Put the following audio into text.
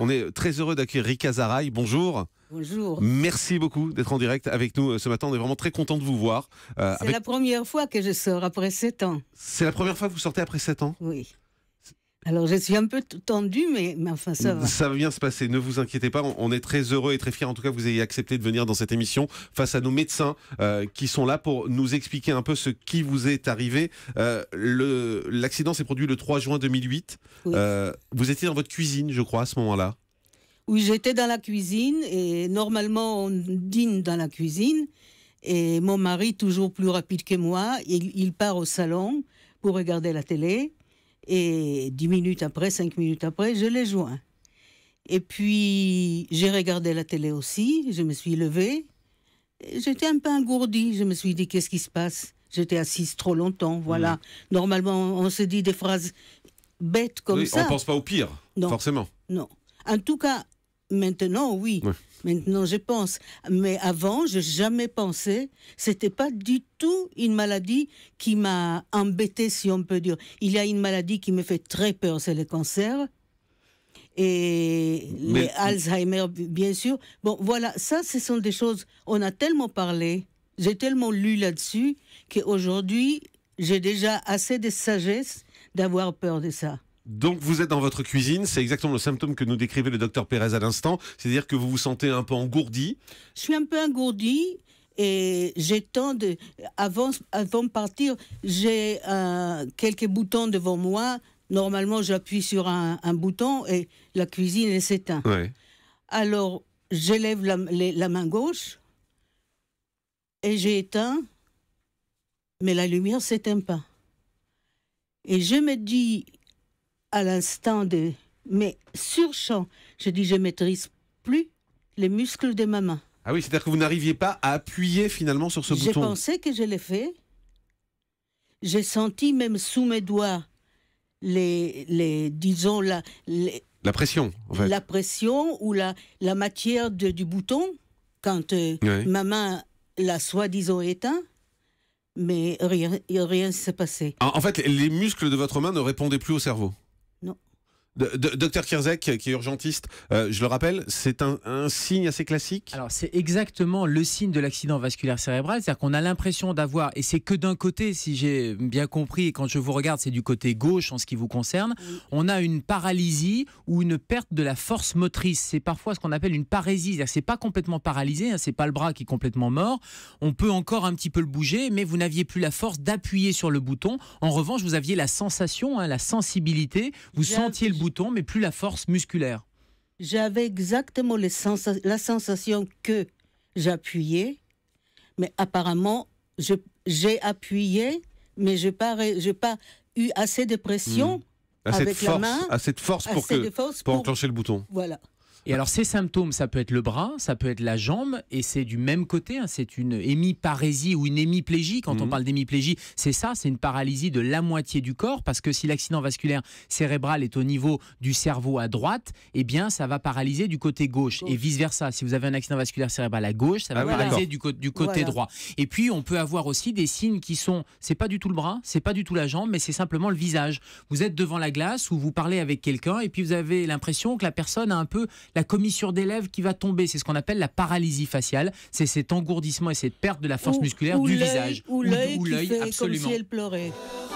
On est très heureux d'accueillir Rika Zaraï. Bonjour. Bonjour. Merci beaucoup d'être en direct avec nous euh, ce matin. On est vraiment très content de vous voir. Euh, c'est la première fois que je sors après 7 ans. C'est la première fois que vous sortez après 7 ans Oui. Alors, je suis un peu tendue, mais, enfin, ça va. Ça va bien se passer, ne vous inquiétez pas. On est très heureux et très fiers, en tout cas, vous ayez accepté de venir dans cette émission face à nos médecins euh, qui sont là pour nous expliquer un peu ce qui vous est arrivé. Euh, l'accident s'est produit le 3 juin 2008. Euh, vous étiez dans votre cuisine, je crois, à ce moment-là. Oui, j'étais dans la cuisine et normalement, on dîne dans la cuisine. Et mon mari, toujours plus rapide que moi, il part au salon pour regarder la télé. Et dix minutes après, cinq minutes après, je l'ai joint. Et puis, j'ai regardé la télé aussi, je me suis levée. J'étais un peu engourdie, je me suis dit, qu'est-ce qui se passe J'étais assise trop longtemps, voilà. Mm. Normalement, on se dit des phrases bêtes comme ça. On ne pense pas au pire, forcément. Non. En tout cas, Maintenant, oui. Maintenant, je pense. Mais avant, je jamais pensé. C'était pas du tout une maladie qui m'a embêté, si on peut dire. Il y a une maladie qui me fait très peur, c'est le cancer. Et l'Alzheimer, bien sûr. Bon, voilà, ça, ce sont des choses. On a tellement parlé, j'ai tellement lu là-dessus, qu'aujourd'hui, j'ai déjà assez de sagesse d'avoir peur de ça. Donc vous êtes dans votre cuisine, c'est exactement le symptôme que nous décrivait le docteur Pérez à l'instant, c'est-à-dire que vous vous sentez un peu engourdi. Je suis un peu engourdi et j'ai de avant avant de partir, j'ai euh, quelques boutons devant moi. Normalement, j'appuie sur un, bouton et la cuisine s'éteint. Alors, j'élève la, main gauche et j'éteins mais la lumière s'éteint pas. Et je me dis, à l'instant de. Mais sur champ, je dis, je maîtrise plus les muscles de ma main. Ah oui, c'est-à-dire que vous n'arriviez pas à appuyer finalement sur ce bouton. J'ai pensé que je l'ai fait. J'ai senti même sous mes doigts les, les disons la, la pression, la pression ou la, la matière du bouton quand euh, ma main l'a soi-disant éteint. Mais rien, rien s'est passé. en fait, les muscles de votre main ne répondaient plus au cerveau. Docteur Kierzek, euh, qui est urgentiste, euh, je le rappelle, c'est un, signe assez classique Alors, c'est exactement le signe de l'accident vasculaire cérébral. C'est-à-dire qu'on a l'impression d'avoir, et c'est que d'un côté, si j'ai bien compris, et quand je vous regarde, c'est du côté gauche en ce qui vous concerne, on a une paralysie ou une perte de la force motrice. C'est parfois ce qu'on appelle une parésie. C'est-à-dire c'est pas complètement paralysé, hein, c'est pas le bras qui est complètement mort. On peut encore un petit peu le bouger, mais vous n'aviez plus la force d'appuyer sur le bouton. En revanche, vous aviez la sensation, hein, la sensibilité. Vous sentiez le bouton mais plus la force musculaire. J'avais exactement la sensation que j'appuyais, mais apparemment, j'ai appuyé, mais je n'ai pas eu assez de pression hmm. avec la main. Assez de force pour, pour enclencher le bouton. Voilà. Et alors, ces symptômes, ça peut être le bras, ça peut être la jambe, et c'est du même côté. Hein, c'est une hémiparésie ou une hémiplégie. Quand on mhm. parle d'hémiplégie, c'est ça, c'est une paralysie de la moitié du corps, parce que si l'accident vasculaire cérébral est au niveau du cerveau à droite, eh bien, ça va paralyser du côté gauche, et vice-versa. Si vous avez un accident vasculaire cérébral à gauche, ça va ah paralyser du, du, côté droit. Et puis, on peut avoir aussi des signes qui sont, c'est pas du tout le bras, c'est pas du tout la jambe, mais c'est simplement le visage. Vous êtes devant la glace ou vous parlez avec quelqu'un, et puis vous avez l'impression que la personne a un peu la commissure des qui va tomber. C'est ce qu'on appelle la paralysie faciale. C'est cet engourdissement et cette perte de la force musculaire du visage. Ou l'œil absolument. comme si elle